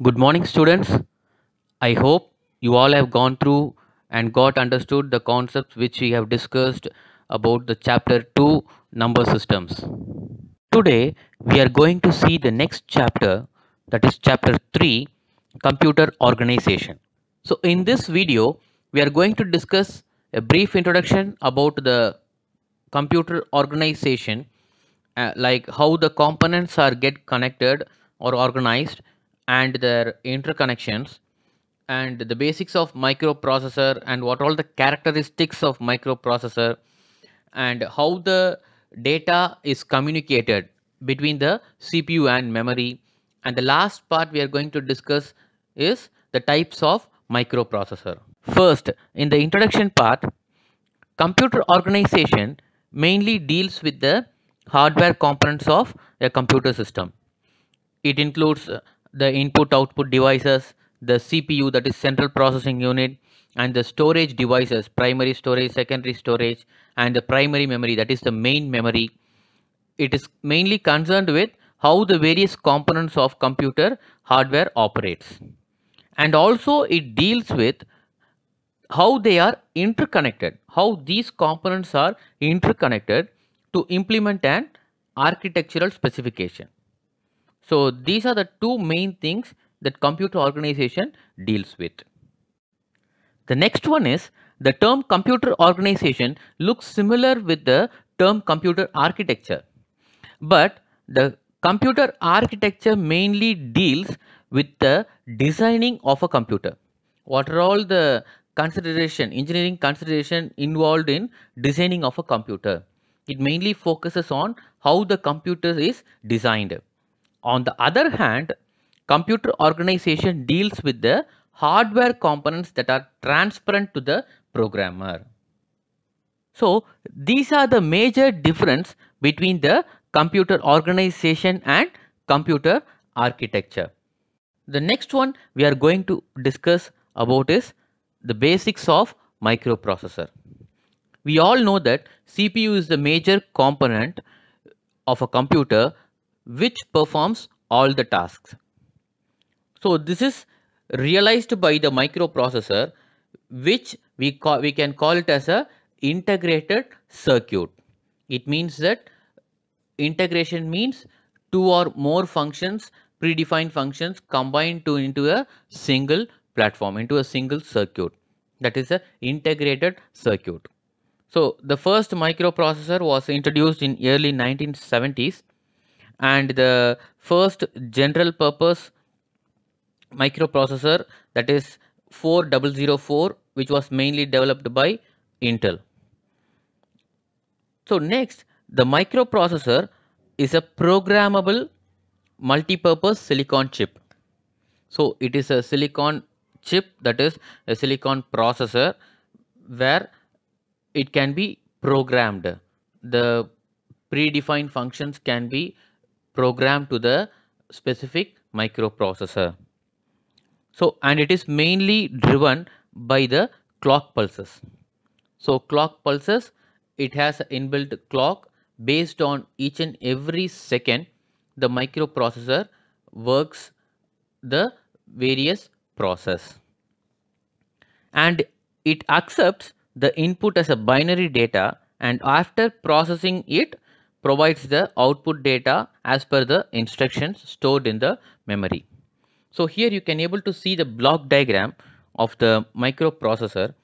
Good morning, students. I hope you all have gone through and got understood the concepts which we have discussed about the chapter 2 number systems. Today, we are going to see the next chapter that is chapter 3 computer organization. So in this video, we are going to discuss a brief introduction about the computer organization uh, like how the components are get connected or organized and their interconnections and the basics of microprocessor and what all the characteristics of microprocessor and how the data is communicated between the CPU and memory and the last part we are going to discuss is the types of microprocessor. First in the introduction part computer organization mainly deals with the hardware components of a computer system. It includes the input output devices, the CPU that is central processing unit and the storage devices, primary storage, secondary storage and the primary memory that is the main memory. It is mainly concerned with how the various components of computer hardware operates. And also it deals with how they are interconnected, how these components are interconnected to implement an architectural specification. So these are the two main things that computer organization deals with. The next one is the term computer organization looks similar with the term computer architecture. But the computer architecture mainly deals with the designing of a computer. What are all the consideration, engineering consideration involved in designing of a computer? It mainly focuses on how the computer is designed. On the other hand, computer organization deals with the hardware components that are transparent to the programmer. So these are the major difference between the computer organization and computer architecture. The next one we are going to discuss about is the basics of microprocessor. We all know that CPU is the major component of a computer which performs all the tasks. So this is realized by the microprocessor which we, call, we can call it as a integrated circuit. It means that integration means two or more functions, predefined functions combined to into a single platform, into a single circuit. That is a integrated circuit. So the first microprocessor was introduced in early 1970s and the first general purpose microprocessor that is 4004 which was mainly developed by Intel. So next the microprocessor is a programmable multi-purpose silicon chip. So it is a silicon chip that is a silicon processor where it can be programmed. The predefined functions can be programmed to the specific microprocessor. So, and it is mainly driven by the clock pulses. So, clock pulses, it has an inbuilt clock based on each and every second the microprocessor works the various process. And it accepts the input as a binary data and after processing it, provides the output data as per the instructions stored in the memory. So here you can able to see the block diagram of the microprocessor.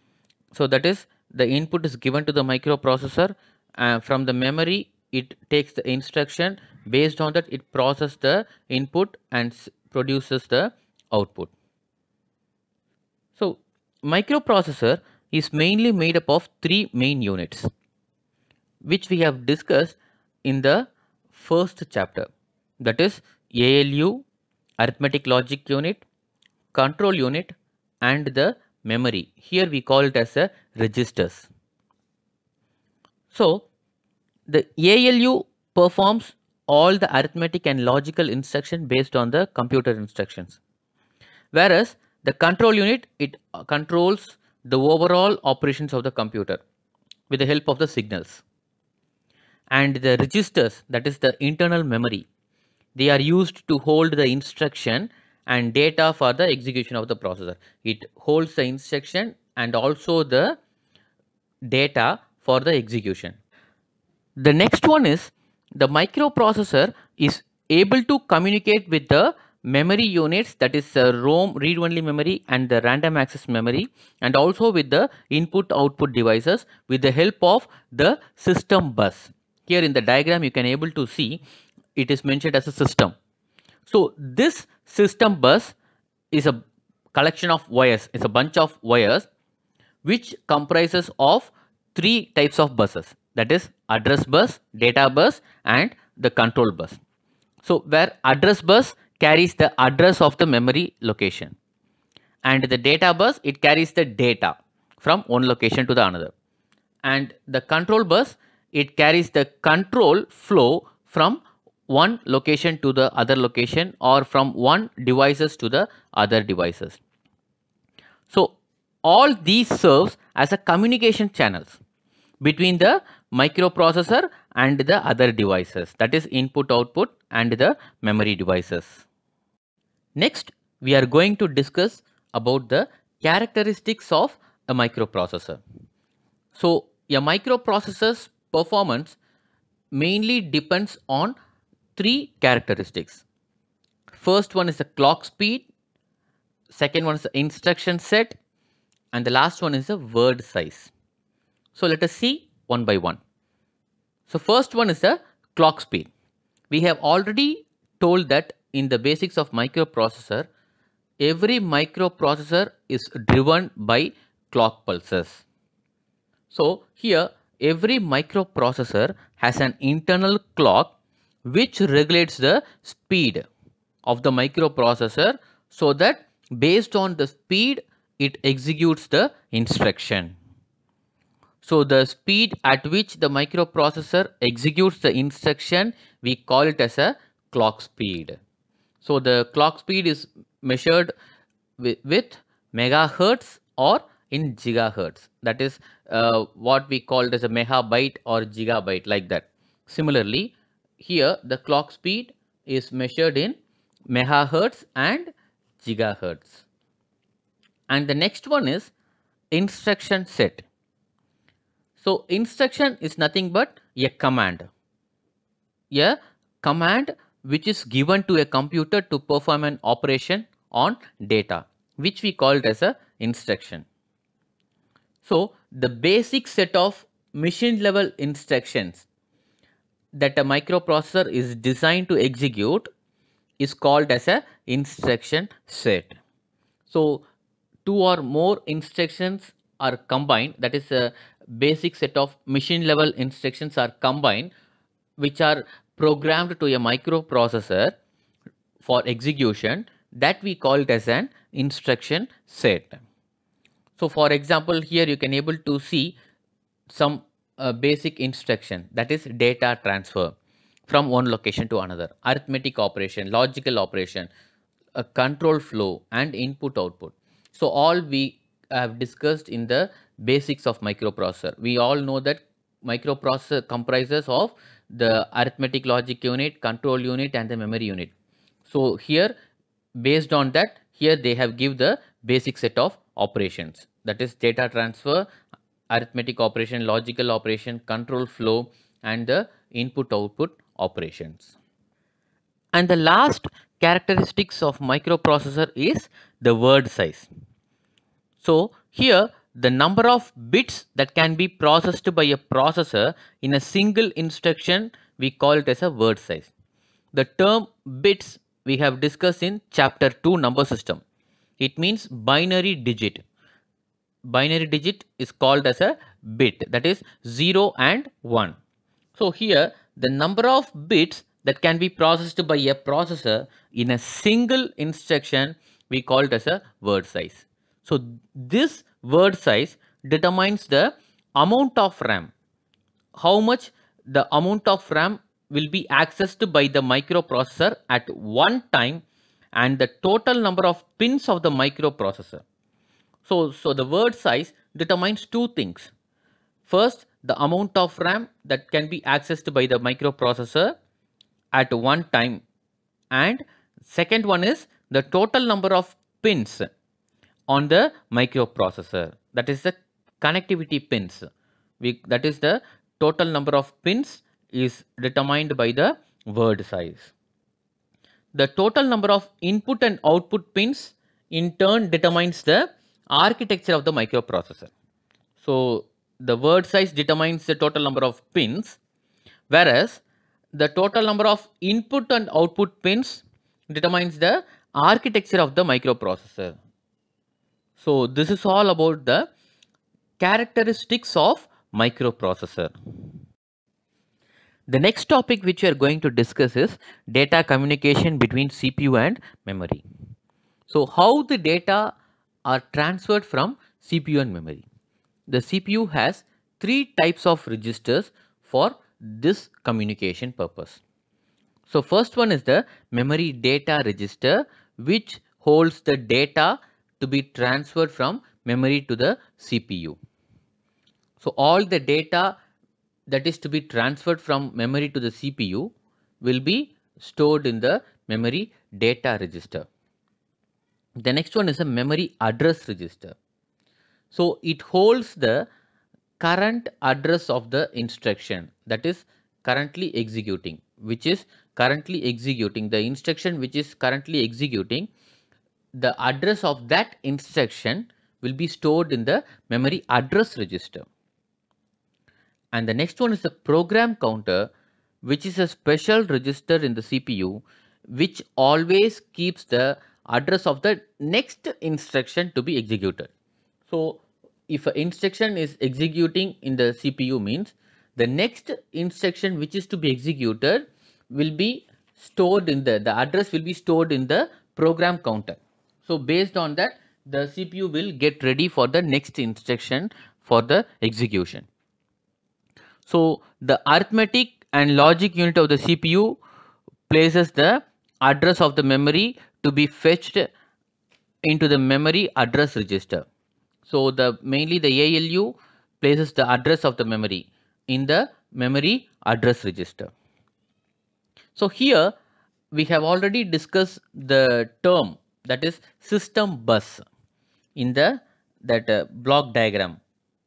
So that is the input is given to the microprocessor and from the memory it takes the instruction based on that it processes the input and produces the output. So microprocessor is mainly made up of three main units which we have discussed in the first chapter that is ALU, arithmetic logic unit, control unit and the memory. Here we call it as a registers. So the ALU performs all the arithmetic and logical instruction based on the computer instructions. Whereas the control unit, it controls the overall operations of the computer with the help of the signals and the registers that is the internal memory. They are used to hold the instruction and data for the execution of the processor. It holds the instruction and also the data for the execution. The next one is the microprocessor is able to communicate with the memory units that is the uh, ROM read only memory and the random access memory and also with the input output devices with the help of the system bus here in the diagram you can able to see it is mentioned as a system so this system bus is a collection of wires it's a bunch of wires which comprises of three types of buses that is address bus data bus and the control bus so where address bus carries the address of the memory location and the data bus it carries the data from one location to the another and the control bus it carries the control flow from one location to the other location or from one devices to the other devices. So all these serves as a communication channels between the microprocessor and the other devices that is input output and the memory devices. Next we are going to discuss about the characteristics of a microprocessor. So a microprocessor performance mainly depends on three characteristics. First one is the clock speed, second one is the instruction set, and the last one is the word size. So let us see one by one. So first one is the clock speed. We have already told that in the basics of microprocessor, every microprocessor is driven by clock pulses. So here Every microprocessor has an internal clock which regulates the speed of the microprocessor so that based on the speed it executes the instruction. So the speed at which the microprocessor executes the instruction we call it as a clock speed. So the clock speed is measured with, megahertz or in gigahertz. That is uh, what we called as a megabyte or gigabyte like that. Similarly, here the clock speed is measured in megahertz and gigahertz. And the next one is instruction set. So instruction is nothing but a command. A command which is given to a computer to perform an operation on data which we called as a instruction. So the basic set of machine level instructions that a microprocessor is designed to execute is called as a instruction set. So two or more instructions are combined that is a basic set of machine level instructions are combined which are programmed to a microprocessor for execution that we call it as an instruction set. So for example, here you can able to see some uh, basic instruction that is data transfer from one location to another, arithmetic operation, logical operation, a control flow and input output. So all we have discussed in the basics of microprocessor. We all know that microprocessor comprises of the arithmetic logic unit, control unit and the memory unit. So here based on that here they have give the basic set of operations that is data transfer, arithmetic operation, logical operation, control flow and the input output operations. And the last characteristics of microprocessor is the word size. So here the number of bits that can be processed by a processor in a single instruction we call it as a word size. The term bits we have discussed in chapter 2 number system it means binary digit binary digit is called as a bit that is 0 and 1 so here the number of bits that can be processed by a processor in a single instruction we call it as a word size so this word size determines the amount of ram how much the amount of ram will be accessed by the microprocessor at one time and the total number of pins of the microprocessor. So, so the word size determines two things. First, the amount of RAM that can be accessed by the microprocessor at one time. And second one is the total number of pins on the microprocessor. That is the connectivity pins. We, that is the total number of pins is determined by the word size the total number of input and output pins in turn determines the architecture of the microprocessor. So the word size determines the total number of pins whereas the total number of input and output pins determines the architecture of the microprocessor. So this is all about the characteristics of microprocessor. The next topic which we are going to discuss is data communication between CPU and memory. So how the data are transferred from CPU and memory. The CPU has three types of registers for this communication purpose. So first one is the memory data register which holds the data to be transferred from memory to the CPU. So all the data that is to be transferred from memory to the CPU will be stored in the memory data register. The next one is a memory address register. So it holds the current address of the instruction that is currently executing which is currently executing the instruction which is currently executing the address of that instruction will be stored in the memory address register. And the next one is the program counter, which is a special register in the CPU, which always keeps the address of the next instruction to be executed. So if an instruction is executing in the CPU means the next instruction which is to be executed will be stored in the, the address will be stored in the program counter. So based on that the CPU will get ready for the next instruction for the execution. So the arithmetic and logic unit of the CPU places the address of the memory to be fetched into the memory address register. So the mainly the ALU places the address of the memory in the memory address register. So here we have already discussed the term that is system bus in the that uh, block diagram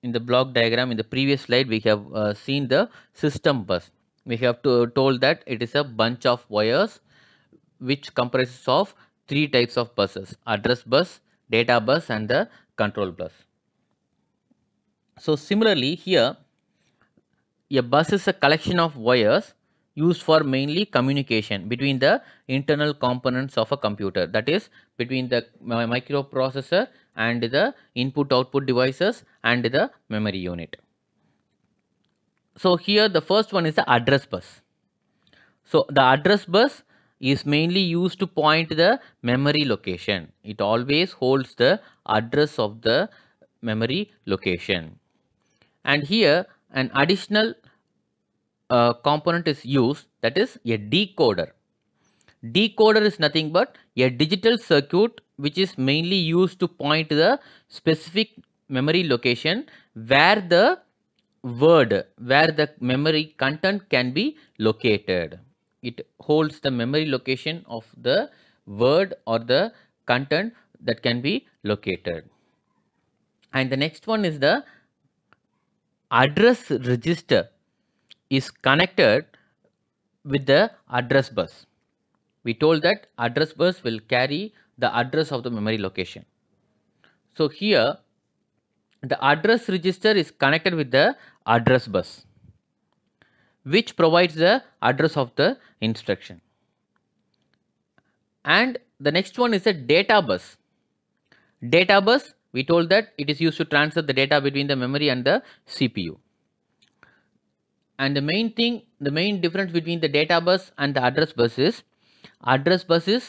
in the block diagram in the previous slide we have uh, seen the system bus we have to, told that it is a bunch of wires which comprises of three types of buses address bus data bus and the control bus so similarly here a bus is a collection of wires used for mainly communication between the internal components of a computer that is between the microprocessor and the input output devices and the memory unit. So here the first one is the address bus. So the address bus is mainly used to point the memory location. It always holds the address of the memory location. And here an additional a component is used that is a decoder. Decoder is nothing but a digital circuit which is mainly used to point the specific memory location where the word where the memory content can be located. It holds the memory location of the word or the content that can be located. And the next one is the address register is connected with the address bus. We told that address bus will carry the address of the memory location. So here the address register is connected with the address bus which provides the address of the instruction. And the next one is a data bus. Data bus we told that it is used to transfer the data between the memory and the CPU and the main thing the main difference between the data bus and the address bus is address bus is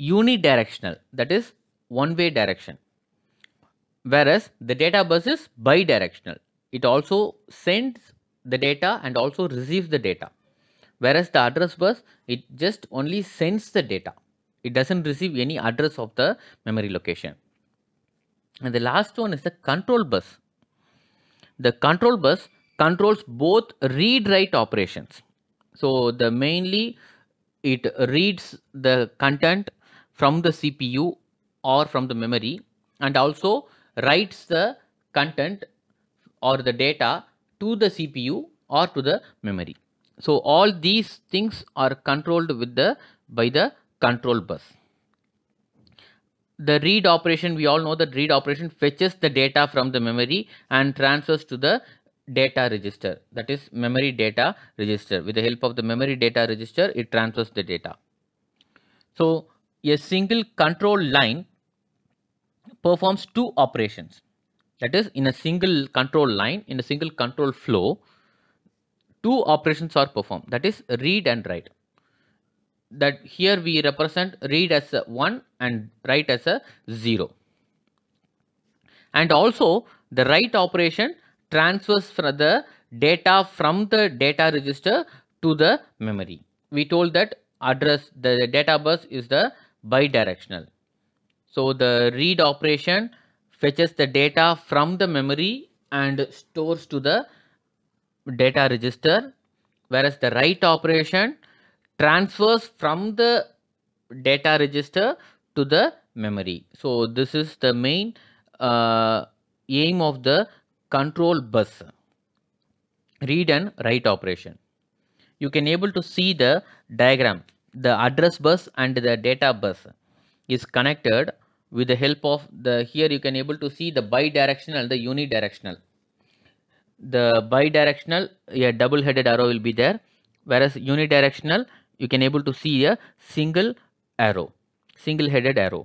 unidirectional that is one way direction whereas the data bus is bidirectional it also sends the data and also receives the data whereas the address bus it just only sends the data it doesn't receive any address of the memory location and the last one is the control bus the control bus controls both read write operations so the mainly it reads the content from the cpu or from the memory and also writes the content or the data to the cpu or to the memory so all these things are controlled with the by the control bus the read operation we all know that read operation fetches the data from the memory and transfers to the data register that is memory data register with the help of the memory data register it transfers the data so a single control line performs two operations that is in a single control line in a single control flow two operations are performed that is read and write that here we represent read as a 1 and write as a 0 and also the write operation transfers from the data from the data register to the memory. We told that address the data bus is the bidirectional. So the read operation fetches the data from the memory and stores to the data register whereas the write operation transfers from the data register to the memory. So this is the main uh, aim of the control bus read and write operation you can able to see the diagram the address bus and the data bus is connected with the help of the here you can able to see the bidirectional the unidirectional the bidirectional a double headed arrow will be there whereas unidirectional you can able to see a single arrow single headed arrow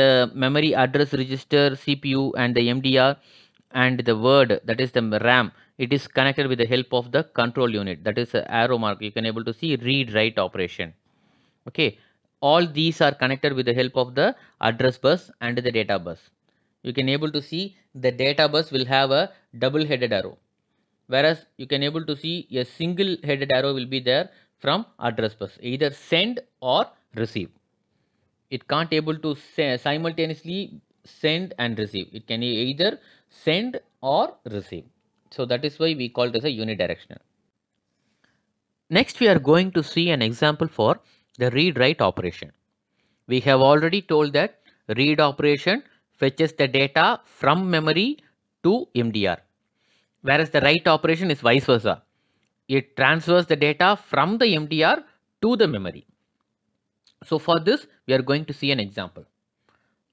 the memory address register cpu and the mdr and the word that is the ram it is connected with the help of the control unit that is uh, arrow mark you can able to see read write operation okay all these are connected with the help of the address bus and the data bus you can able to see the data bus will have a double headed arrow whereas you can able to see a single headed arrow will be there from address bus either send or receive it can't able to simultaneously send and receive. It can either send or receive. So that is why we call this a unidirectional. Next we are going to see an example for the read write operation. We have already told that read operation fetches the data from memory to MDR whereas the write operation is vice versa. It transfers the data from the MDR to the memory. So for this, we are going to see an example.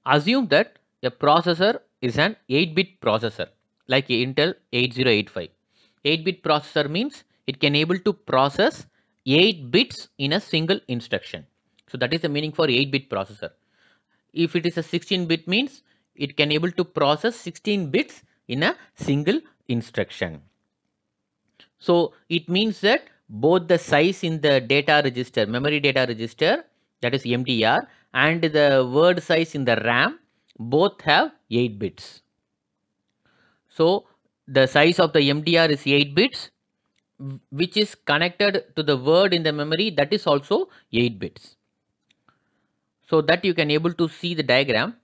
Assume that a processor is an 8-bit processor like Intel 8085. 8-bit processor means it can able to process 8 bits in a single instruction. So that is the meaning for 8-bit processor. If it is a 16-bit means it can able to process 16 bits in a single instruction. So it means that both the size in the data register, memory data register that is MDR and the word size in the RAM both have 8 bits. So the size of the MDR is 8 bits which is connected to the word in the memory that is also 8 bits. So that you can able to see the diagram.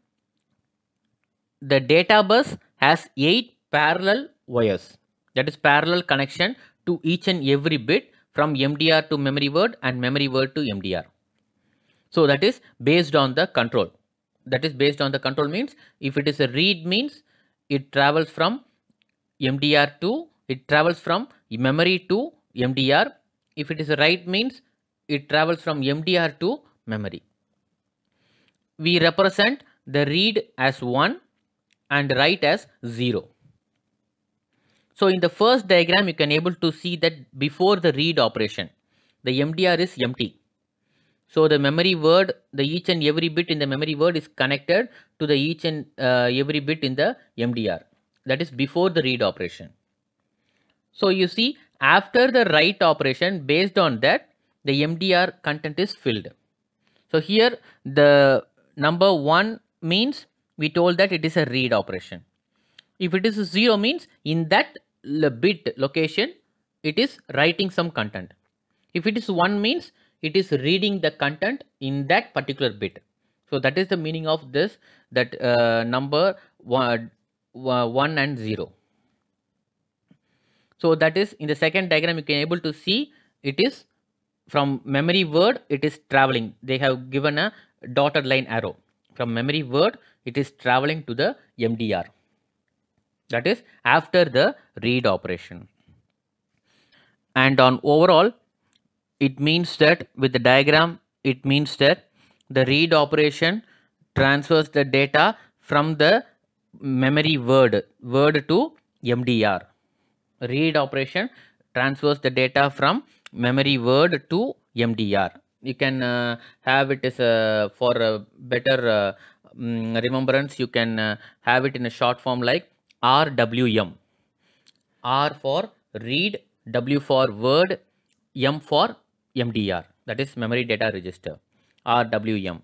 The data bus has 8 parallel wires that is parallel connection to each and every bit from MDR to memory word and memory word to MDR. So that is based on the control that is based on the control means if it is a read means it travels from MDR to it travels from memory to MDR if it is a write means it travels from MDR to memory we represent the read as 1 and write as 0 so in the first diagram you can able to see that before the read operation the MDR is empty so the memory word, the each and every bit in the memory word is connected to the each and uh, every bit in the MDR. That is before the read operation. So you see after the write operation based on that the MDR content is filled. So here the number 1 means we told that it is a read operation. If it is 0 means in that bit location it is writing some content. If it is 1 means it is reading the content in that particular bit so that is the meaning of this that uh, number one, one and zero so that is in the second diagram you can able to see it is from memory word it is traveling they have given a dotted line arrow from memory word it is traveling to the mdr that is after the read operation and on overall it means that with the diagram it means that the read operation transfers the data from the memory word word to mdr read operation transfers the data from memory word to mdr you can uh, have it as a for a better uh, mm, remembrance you can uh, have it in a short form like rwm r for read w for word m for MDR that is memory data register RWM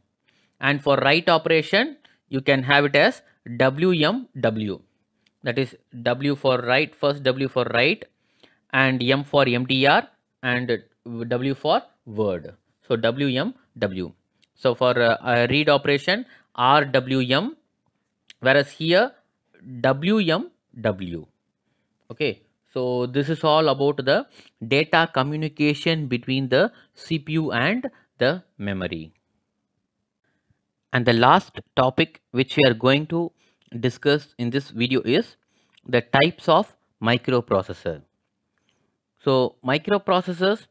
and for write operation you can have it as WMW that is W for write first W for write and M for MDR and W for word so WMW so for uh, read operation RWM whereas here WMW okay so this is all about the data communication between the cpu and the memory and the last topic which we are going to discuss in this video is the types of microprocessor so microprocessors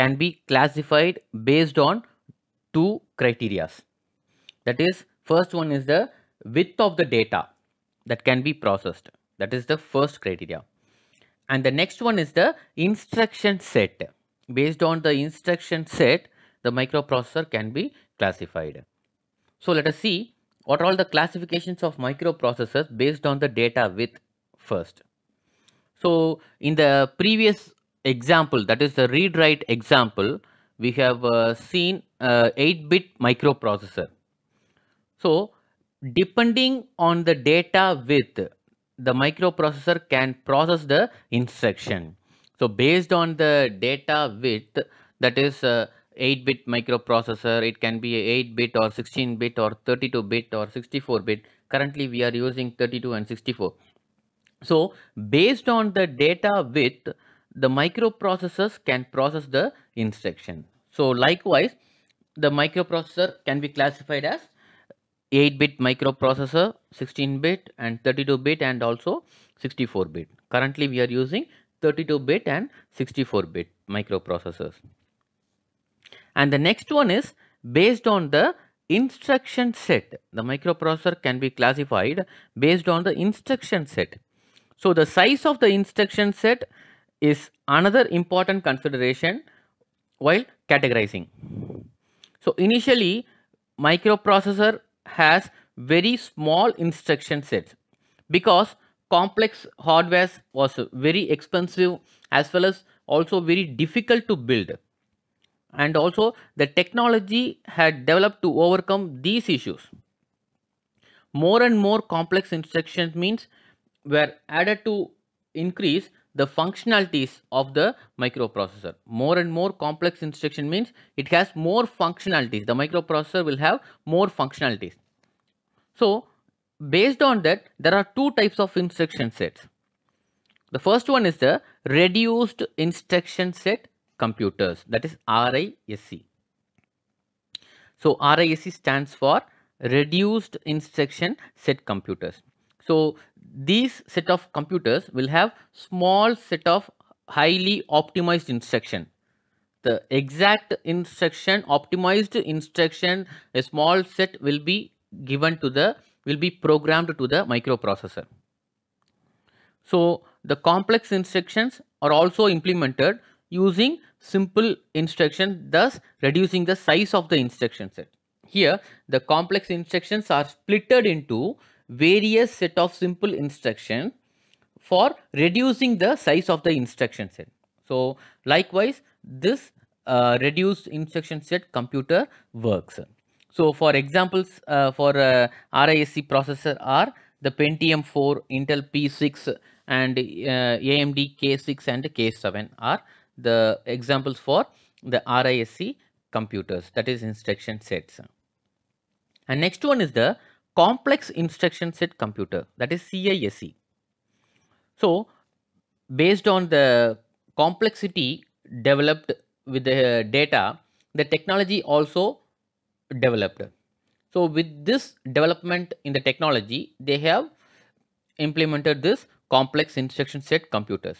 can be classified based on two criteria that is first one is the width of the data that can be processed that is the first criteria and the next one is the instruction set based on the instruction set the microprocessor can be classified so let us see what are all the classifications of microprocessors based on the data width first so in the previous example that is the read write example we have uh, seen 8-bit uh, microprocessor so depending on the data width the microprocessor can process the instruction. So based on the data width that is uh, 8 bit microprocessor it can be 8 bit or 16 bit or 32 bit or 64 bit currently we are using 32 and 64 so based on the data width the microprocessors can process the instruction so likewise the microprocessor can be classified as 8-bit microprocessor, 16-bit and 32-bit and also 64-bit. Currently we are using 32-bit and 64-bit microprocessors. And the next one is based on the instruction set. The microprocessor can be classified based on the instruction set. So the size of the instruction set is another important consideration while categorizing. So initially microprocessor has very small instruction sets because complex hardware was very expensive as well as also very difficult to build and also the technology had developed to overcome these issues. More and more complex instructions means were added to increase the functionalities of the microprocessor. More and more complex instruction means it has more functionalities. The microprocessor will have more functionalities. So based on that, there are two types of instruction sets. The first one is the reduced instruction set computers that is RISC. So RISC stands for reduced instruction set computers. So these set of computers will have small set of highly optimized instruction. The exact instruction, optimized instruction, a small set will be given to the, will be programmed to the microprocessor. So the complex instructions are also implemented using simple instruction, thus reducing the size of the instruction set. Here the complex instructions are splitted into various set of simple instruction for reducing the size of the instruction set. So likewise, this uh, reduced instruction set computer works. So for examples uh, for uh, RISC processor are the Pentium 4, Intel P6 and uh, AMD K6 and K7 are the examples for the RISC computers that is instruction sets. And next one is the complex instruction set computer that is CISC. So based on the complexity developed with the data, the technology also developed. So with this development in the technology, they have implemented this complex instruction set computers.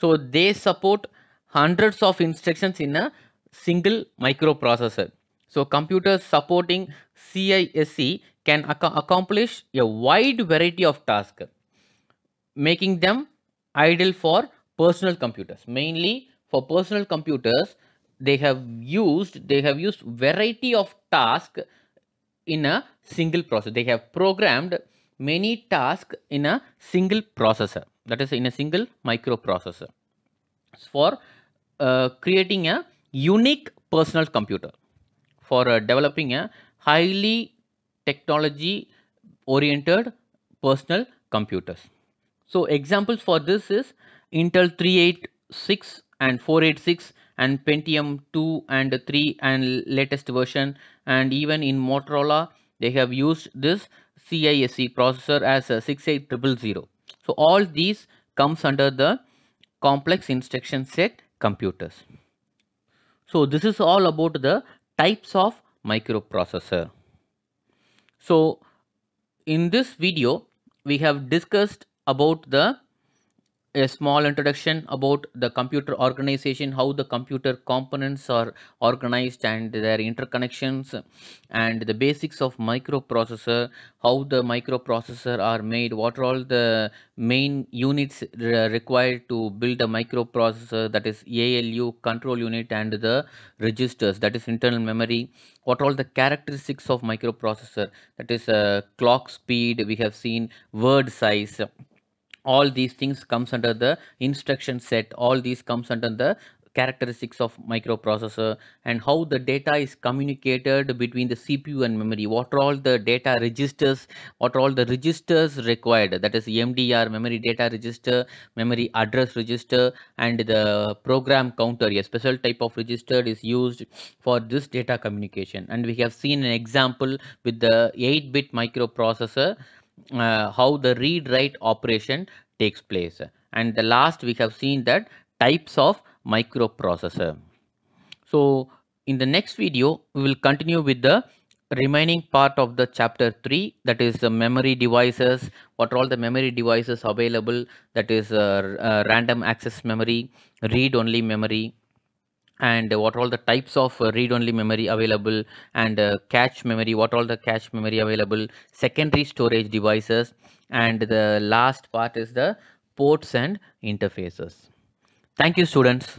So they support hundreds of instructions in a single microprocessor. So computers supporting CISC can ac accomplish a wide variety of tasks, making them ideal for personal computers. Mainly for personal computers, they have used they have used variety of tasks in a single process. They have programmed many tasks in a single processor. That is in a single microprocessor for uh, creating a unique personal computer for uh, developing a highly technology oriented personal computers. So examples for this is Intel 386 and 486 and Pentium 2 and 3 and latest version and even in Motorola they have used this CISC processor as a 68000. So all these comes under the complex instruction set computers. So this is all about the types of microprocessor. So in this video we have discussed about the a small introduction about the computer organization how the computer components are organized and their interconnections and the basics of microprocessor how the microprocessor are made what are all the main units required to build a microprocessor that is ALU control unit and the registers that is internal memory what all the characteristics of microprocessor that is uh, clock speed we have seen word size all these things comes under the instruction set all these comes under the characteristics of microprocessor and how the data is communicated between the CPU and memory. What are all the data registers, what are all the registers required that is MDR, memory data register, memory address register and the program counter. A special type of register is used for this data communication and we have seen an example with the 8-bit microprocessor uh, how the read write operation takes place and the last we have seen that types of microprocessor. So in the next video we will continue with the remaining part of the chapter 3 that is the memory devices what are all the memory devices available that is uh, uh, random access memory read only memory and what are all the types of uh, read-only memory available and uh, cache memory what all the cache memory available secondary storage devices and the last part is the ports and interfaces thank you students